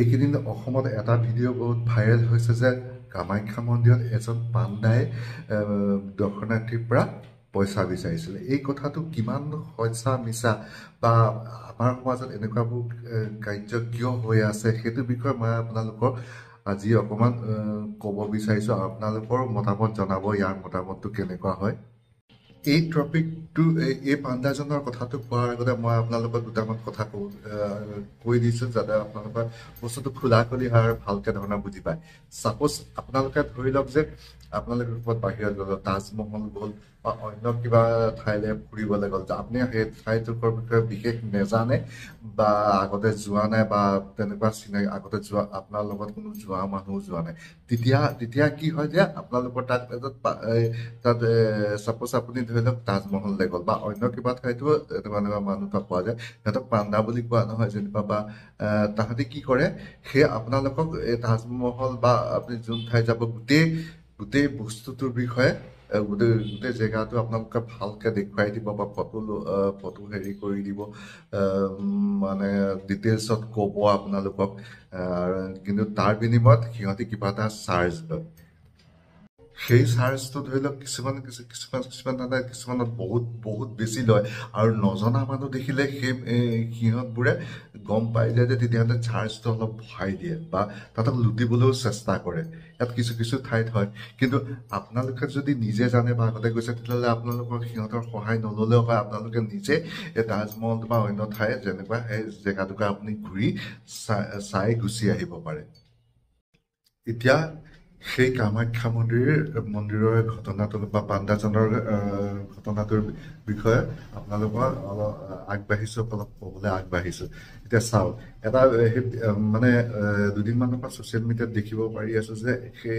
এইকেইদিন অসমত এটা ভিডিঅ' বহুত ভাইৰেল হৈছে যে কামাখ্যা মন্দিৰত এজন পাণ্ডাই দৰ্শনাৰ্থীৰ পৰা পইচা বিচাৰিছিলে এই কথাটো কিমান সঁচা মিছা বা আমাৰ সমাজত এনেকুৱাবোৰ কাৰ্য কিয় হৈ আছে সেইটো বিষয়ে মই আপোনালোকৰ আজি অকণমান ক'ব বিচাৰিছোঁ আৰু আপোনালোকৰ মতামত জনাব ইয়াৰ মতামতটো কেনেকুৱা হয় এই টপিকটো এই পাণ্ডাজনৰ কথাটো কোৱাৰ আগতে মই আপোনালোকৰ দুটামান কথা কওঁ কৈ দিছো যাতে আপোনালোকৰ বস্তুটো খোলা খুলি হয় আৰু ভালকৈ ধৰণে বুজি পায় চাপ'জ আপোনালোকে ধৰি লওক যে আপোনালোকৰ ওপৰত বাহিৰত গ'ল তাজমহল গ'ল বা অন্য কিবা ঠাইলৈ ফুৰিবলৈ গ'ল আপুনি সেই ঠাইটুকুৰ বিষয়ে বিশেষ নেজানে বা আগতে যোৱা নাই বা তেনেকুৱা চিনাকি আগতে যোৱা আপোনাৰ লগত কোনো যোৱা মানুহ যোৱা নাই তেতিয়া তেতিয়া কি হয় যে আপোনালোকৰ তাত তাত তাত ছাপ'জ আপুনি ধৰি লওক তাজমহললৈ গ'ল বা অন্য কিবা ঠাইতো এনেকুৱা এনেকুৱা মানুহ এটা পোৱা যায় সিহঁতক পাণ্ডা বুলি কোৱা নহয় যেনিবা বা তাহাঁতি কি কৰে সেই আপোনালোকক এই তাজমহল বা আপুনি যোন ঠাই যাব গোটেই গোটেই বস্তুটোৰ বিষয়ে গোটেই গোটেই জেগাটো আপোনালোকে ভালকৈ দেখুৱাই দিব বা ফটো ফটো হেৰি কৰি দিব মানে ডিটেইলছত ক'ব আপোনালোকক কিন্তু তাৰ বিনিময়ত সিহঁতি কিবা এটা চাৰ্জ লয় সেই চাৰ্জটো ধৰি লওক কিছুমান কিছুমান কিছুমান এটা কিছুমানত বহুত বহুত বেছি লয় আৰু নজনা মানুহ দেখিলে সেই সিহঁতবোৰে গম পাই যায় যে তেতিয়াহ'লে চাৰ্জটো অলপ ভয় দিয়ে বা তাহাঁতক লুটিবলৈও চেষ্টা কৰে ইয়াত কিছু কিছু ঠাইত হয় কিন্তু আপোনালোকে যদি নিজে জানে বা আগতে গৈছে তেতিয়াহ'লে আপোনালোকৰ সিহঁতৰ সহায় নল'লেও হয় আপোনালোকে নিজে এই তাজমহল বা অন্য ঠাই যেনেকুৱা সেই জেগাটোকে আপুনি ঘূৰি চাই চাই গুচি আহিব পাৰে এতিয়া সেই কামাখ্যা মন্দিৰ মন্দিৰৰ ঘটনাটো বা পাণ্ডাজনৰ ঘটনাটোৰ বিষয়ে আপোনালোকৰ অলপ আগবাঢ়িছোঁ অলপ ক'বলৈ আগবাঢ়িছোঁ এতিয়া চাওক এটা সেই মানে দুদিনমানৰ পৰা ছ'চিয়েল মিডিয়াত দেখিব পাৰি আছো যে সেই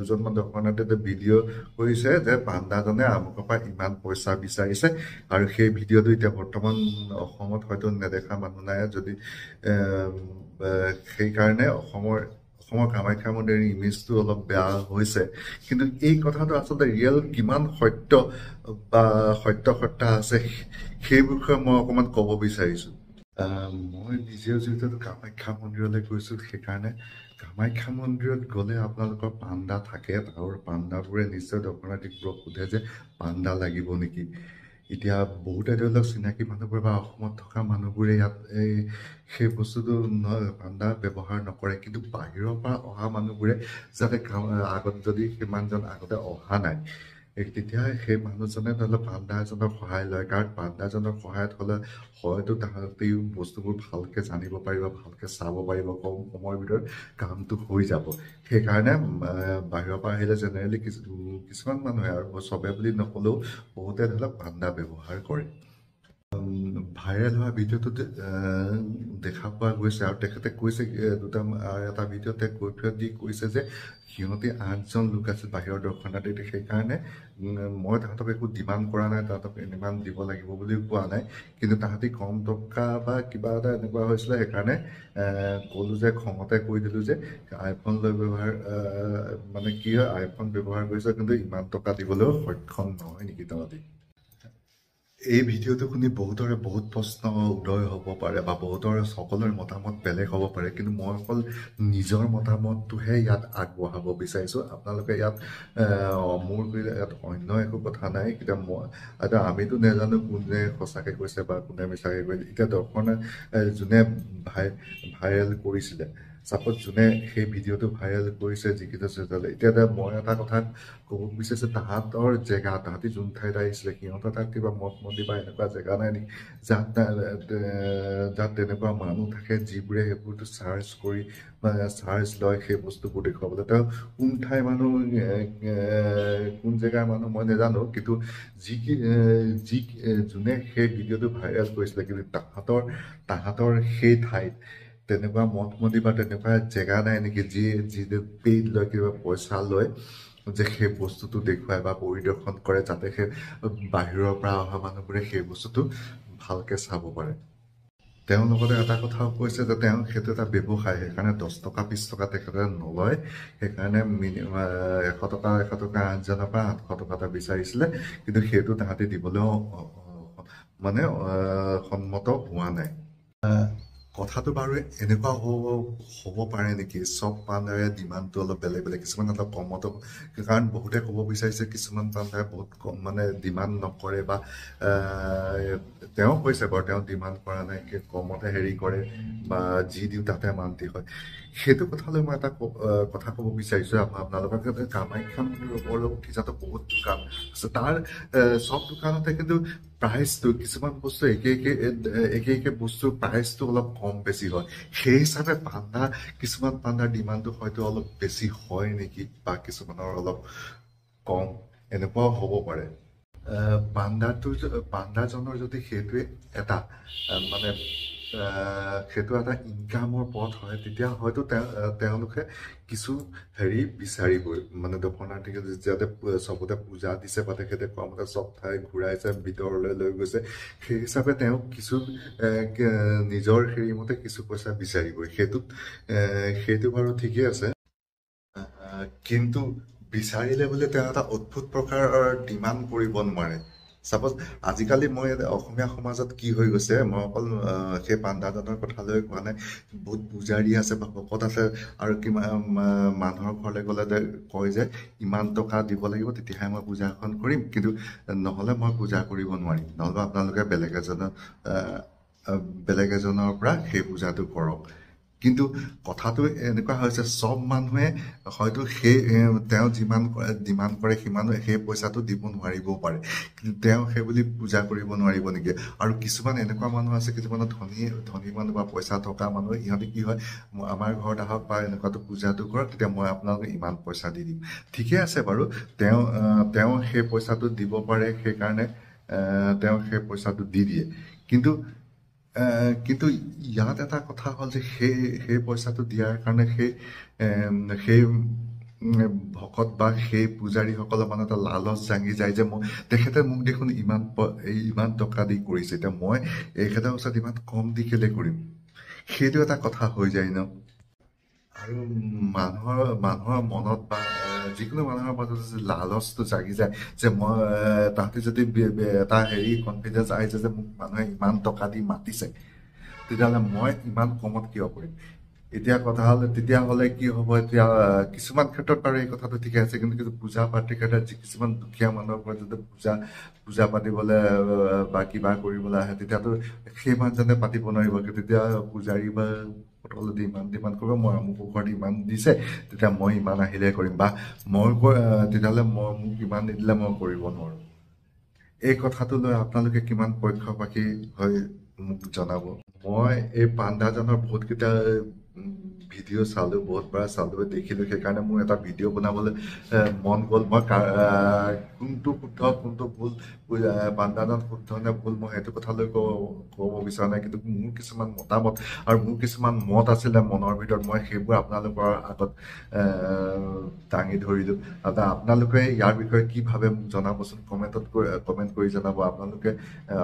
দুজনমান দৰ্শনাৰ্থীয়ে ভিডিঅ' কৰিছে যে পাণ্ডাজনে আমুকৰ পৰা ইমান পইচা বিচাৰিছে আৰু সেই ভিডিঅ'টো এতিয়া বৰ্তমান অসমত হয়তো নেদেখা মানুহ নাই যদি সেইকাৰণে অসমৰ অসমৰ কামাখ্যা মন্দিৰৰ ইমেজটো অলপ বেয়া হৈছে কিন্তু এই কথাটো আচলতে ৰিয়েল কিমান সত্য বা সত্যসত্তা আছে সেই বিষয়ে মই অকণমান ক'ব বিচাৰিছোঁ মই নিজেও যিহেতু কামাখ্যা মন্দিৰলৈ গৈছোঁ সেইকাৰণে কামাখ্যা মন্দিৰত গ'লে আপোনালোকৰ পাণ্ডা থাকে আৰু পাণ্ডাবোৰে নিশ্চয় দক্ষিণাধিকবোৰক সোধে যে পাণ্ডা লাগিব নেকি এতিয়া বহুতে ধৰি লওক চিনাকি মানুহবোৰে বা অসমত থকা মানুহবোৰে ইয়াত এই সেই বস্তুটো পাণ্ডা ব্যৱহাৰ নকৰে কিন্তু বাহিৰৰ পৰা অহা মানুহবোৰে যাতে আগত যদি সিমানজন আগতে অহা নাই তেতিয়া সেই মানুহজনে ধৰি লওক পাণ্ডাজনক সহায় লয় কাৰণ পাণ্ডাজনক সহায়ত হ'লে হয়তো তাহাঁতি বস্তুবোৰ ভালকৈ জানিব পাৰিব ভালকৈ চাব পাৰিব কম সময়ৰ ভিতৰত কামটো হৈ যাব সেইকাৰণে বাহিৰৰ পৰা আহিলে জেনেৰেলি কিছু কিছুমান মানুহে আৰু চবে বুলি নক'লেও বহুতে ধৰি লওক পাণ্ডা ব্যৱহাৰ কৰে ভাইৰেল হোৱা ভিডিঅ'টোত দেখা পোৱা গৈছে আৰু তেখেতে কৈছে দুটা এটা ভিডিঅ'তে কৈ থৈ দি কৈছে যে সিহঁতে আঠজন লোক আছিল বাহিৰৰ দৰ্শনাৰ্থী সেইকাৰণে মই তাহাঁতক একো ডিমাণ্ড কৰা নাই তাহাঁতক ডিমাণ্ড দিব লাগিব বুলি কোৱা নাই কিন্তু তাহাঁতি কম টকা বা কিবা এটা এনেকুৱা হৈছিলে সেইকাৰণে ক'লোঁ যে খঙতে কৈ দিলোঁ যে আইফোন লৈ ব্যৱহাৰ মানে কি হয় আইফোন ব্যৱহাৰ কৰিছে কিন্তু ইমান টকা দিবলৈও সক্ষম নহয় নেকি তহঁতি এই ভিডিঅ'টো শুনি বহুতৰে বহুত প্ৰশ্ন উদয় হ'ব পাৰে বা বহুতৰে সকলোৰে মতামত বেলেগ হ'ব পাৰে কিন্তু মই অকল নিজৰ মতামতটোহে ইয়াত আগবঢ়াব বিচাৰিছোঁ আপোনালোকে ইয়াত মোৰ বুলি ইয়াত অন্য একো কথা নাই এতিয়া মই এতিয়া আমিতো নাজানো কোনে সঁচাকৈ কৈছে বা কোনে মিছাকৈ কৈছে এতিয়া দৰ্শনে যোনে ভাই ভাইৰেল কৰিছিলে চাপত যোনে সেই ভিডিঅ'টো ভাইৰেল কৰিছে যিকেইটা শ্ৰীজালে এতিয়া এটা মই এটা কথা ক'ব বিচাৰিছোঁ তাহাঁতৰ জেগা তাহাঁতি যোন ঠাইত আহিছিলে সিহঁতৰ তাত কিবা মঠ মন্দিৰ বা এনেকুৱা জেগা নাই নেকি যাত যাত তেনেকুৱা মানুহ থাকে যিবোৰে সেইবোৰটো চাৰ্চ কৰি মানে চাৰ্জ লয় সেই বস্তুবোৰ দেখুৱাবলৈ তেওঁ কোন ঠাই মানুহ কোন জেগাৰ মানুহ মই নেজানো কিন্তু যি কি যি যোনে সেই ভিডিঅ'টো ভাইৰেল কৰিছিলে কিন্তু তাহাঁতৰ তাহাঁতৰ সেই ঠাইত তেনেকুৱা মঠ মন্দিৰ বা তেনেকুৱা জেগা নাই নেকি যিয়ে যি পেইড লয় কিবা পইচা লয় যে সেই বস্তুটো দেখুৱায় বা পৰিদৰ্শন কৰে যাতে সেই বাহিৰৰ পৰা অহা মানুহবোৰে সেই বস্তুটো ভালকৈ চাব পাৰে তেওঁ লগতে এটা কথাও কৈছে যে তেওঁ সেইটো এটা ব্যৱসায় সেইকাৰণে দহ টকা বিছ টকা তেখেতে নলয় সেইকাৰণে মিনিমাম এশ টকা এশ টকা আঠজনৰ পৰা আঠশ টকা এটা বিচাৰিছিলে কিন্তু সেইটো তাহাঁতি দিবলৈও মানে সন্মত হোৱা নাই কথাটো বাৰু এনেকুৱা হ'ব হ'ব পাৰে নেকি চব পাণ্ডাৰে ডিমাণ্ডটো অলপ বেলেগ বেলেগ কিছুমান অলপ কমত কাৰণ বহুতে ক'ব বিচাৰিছে কিছুমান পাণ্ডাৰে বহুত কম মানে ডিমাণ্ড নকৰে বা তেওঁ কৈছে বাৰু তেওঁ ডিমাণ্ড কৰা নাই কি কমতে হেৰি কৰে বা যি দিওঁ তাতে মান্তি হয় সেইটো কথালৈ মই এটা কথা ক'ব বিচাৰিছোঁ আপোনালোকৰ কামাখ্যা মন্দিৰৰ ওপৰত উঠি যাওঁতে বহুত দোকান আছে তাৰ চব দোকানতে কিন্তু প্ৰাইচটো কিছুমান বস্তু একে একে একে একে বস্তুৰ প্ৰাইচটো অলপ কম বেছি হয় সেই হিচাপে পাণ্ডা কিছুমান পাণ্ডাৰ ডিমাণ্ডটো হয়তো অলপ বেছি হয় নেকি বা কিছুমানৰ অলপ কম এনেকুৱাও হ'ব পাৰে পাণ্ডাটো পাণ্ডাজনৰ যদি সেইটোৱে এটা মানে সেইটো এটা ইনকামৰ পথ হয় তেতিয়া হয়তো তেওঁলোকে কিছু হেৰি বিচাৰিবই মানে দৰ্শনাৰ্থীকে যাতে চবতে পূজা দিছে বা তেখেতে কোৱা মতে চব ঠাই ঘূৰাইছে ভিতৰলৈ লৈ গৈছে সেই হিচাপে তেওঁক কিছু নিজৰ হেৰিমতে কিছু পইচা বিচাৰিবই সেইটোত সেইটো বাৰু ঠিকেই আছে কিন্তু বিচাৰিলে বুলি তেওঁ এটা অদ্ভুত প্ৰকাৰৰ ডিমাণ্ড কৰিব নোৱাৰে চাপ'জ আজিকালি মই অসমীয়া সমাজত কি হৈ গৈছে মই অকল সেই পাণ্ডাজনৰ কথালৈ কোৱা নাই বহুত পূজাৰী আছে বা ভকত আছে আৰু কিমান মানুহৰ ঘৰলৈ গ'লে কয় যে ইমান টকা দিব লাগিব তেতিয়াহে মই পূজা এখন কৰিম কিন্তু নহ'লে মই পূজা কৰিব নোৱাৰিম নহ'লেবা আপোনালোকে বেলেগ এজনৰ বেলেগ এজনৰ পৰা সেই পূজাটো কৰক কিন্তু কথাটো এনেকুৱা হৈছে চব মানুহে হয়তো সেই তেওঁ যিমান কৰে ডিমাণ্ড কৰে সিমান সেই পইচাটো দিব নোৱাৰিবও পাৰে কিন্তু তেওঁ সেইবুলি পূজা কৰিব নোৱাৰিব নেকি আৰু কিছুমান এনেকুৱা মানুহ আছে কিছুমানৰ ধনী ধনী মানুহ বা পইচা থকা মানুহ ইহঁতে কি হয় আমাৰ ঘৰত আহক বা এনেকুৱাটো পূজাটো কৰক তেতিয়া মই আপোনালোকে ইমান পইচা দি দিম ঠিকে আছে বাৰু তেওঁ তেওঁ সেই পইচাটো দিব পাৰে সেইকাৰণে তেওঁ সেই পইচাটো দি দিয়ে কিন্তু কিন্তু ইয়াত এটা কথা হ'ল যে সেই সেই পইচাটো দিয়াৰ কাৰণে সেই সেই ভকত বা সেই পূজাৰীসকলৰ মানে এটা লালচ জাঙি যায় যে মই তেখেতে মোক দেখোন ইমান ইমান টকা দি কৰিছে এতিয়া মই এখেতৰ ওচৰত ইমান কম দি কেলে কৰিম সেইটো এটা কথা হৈ যায় ন আৰু মানুহৰ মানুহৰ মনত বা যিকোনো মানুহৰ মাজত যে লালচটো জাগি যায় যে মই তাহাঁতি যদি এটা হেৰি কনফিডেঞ্চ আহিছে যে মোক মানুহে ইমান টকা দি মাতিছে তেতিয়াহ'লে মই ইমান কমত কিয় কৰিম এতিয়া কথা হ'লে তেতিয়াহ'লে কি হ'ব এতিয়া কিছুমান ক্ষেত্ৰত বাৰু এই কথাটো ঠিকে আছে কিন্তু কিন্তু পূজা পাতিৰ ক্ষেত্ৰত যি কিছুমান দুখীয়া মানুহৰ পৰা যাতে পূজা পূজা পাতিবলৈ বা কিবা কৰিবলৈ আহে তেতিয়াতো সেই মানুহজনে পাতিব নোৱাৰিব তেতিয়া পূজাৰী বা পটলে ইমান ডিমাণ্ড কৰিব মই মোক ঘৰত ইমান দিছে তেতিয়া মই ইমান আহিলে কৰিম বা মই তেতিয়াহ'লে মই মোক ইমান নিদিলে মই কৰিব নোৱাৰোঁ এই কথাটো লৈ আপোনালোকে কিমান পক্ষপাতী হয় মোক জনাব মই এই পাণ্ডাজনৰ বহুতকেইটা ভিডিঅ' চালোঁ বহুতবাৰ চালোঁ দেখিলোঁ সেইকাৰণে মোৰ এটা ভিডিঅ' বনাবলৈ মন গ'ল মই কোনটো শুদ্ধ কোনটো ভুল বান্দানত শুদ্ধ নে ভুল মই সেইটো কথালৈ ক'ব ক'ব বিচৰা নাই কিন্তু মোৰ কিছুমান মতামত আৰু মোৰ কিছুমান মত আছিলে মনৰ ভিতৰত মই সেইবোৰ আপোনালোকৰ আগত দাঙি ধৰিলোঁ আৰু আপোনালোকে ইয়াৰ বিষয়ে কি ভাবে মোক জনাবচোন কমেণ্টত কমেণ্ট কৰি জনাব আপোনালোকে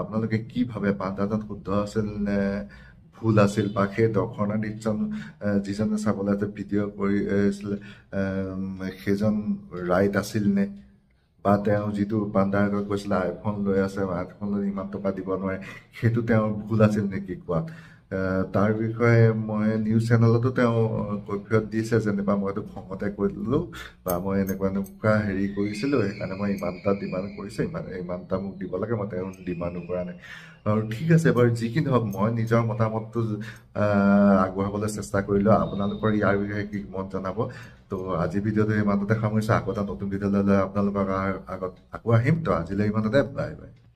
আপোনালোকে কি ভাবে বান্দানত শুদ্ধ আছিল নে ফুল আছিল বা সেই দৰ্শনাধীজন যিজনে চাবলৈ আছে ভিডিঅ' কৰিছিলে সেইজন ৰাইট আছিল নে বা তেওঁ যিটো পাণ্ডাৰ কৈছিলে আইফোন লৈ আছে আইফোন লৈ ইমান টকা দিব নোৱাৰে সেইটো তেওঁৰ ভুল আছিল নেকি কোৱাত তাৰ বিষয়ে মই নিউজ চেনেলতো তেওঁ কৈফিয়ত দিছে যেনিবা মই এইটো খঙতে কৈ দিলোঁ বা মই এনেকুৱা এনেকুৱা হেৰি কৰিছিলোঁ সেইকাৰণে মই ইমানটা ডিমাণ্ড কৰিছোঁ ইমান ইমানটা মোক দিব লাগে মই তেওঁ ডিমাণ্ডো কৰা নাই আৰু ঠিক আছে বাৰু যি কি নহওক মই নিজৰ মতামতটো আগবঢ়াবলৈ চেষ্টা কৰিলোঁ আপোনালোকৰ ইয়াৰ বিষয়ে কি মত জনাব ত' আজি ভিডিঅ'টো ইমানতে সামৰিছোঁ আকৌ এটা নতুন ভিডিঅ' লৈ লৈ আপোনালোকৰ আগত আকৌ আহিম তো আজিলৈ ইমানতে বাই বাই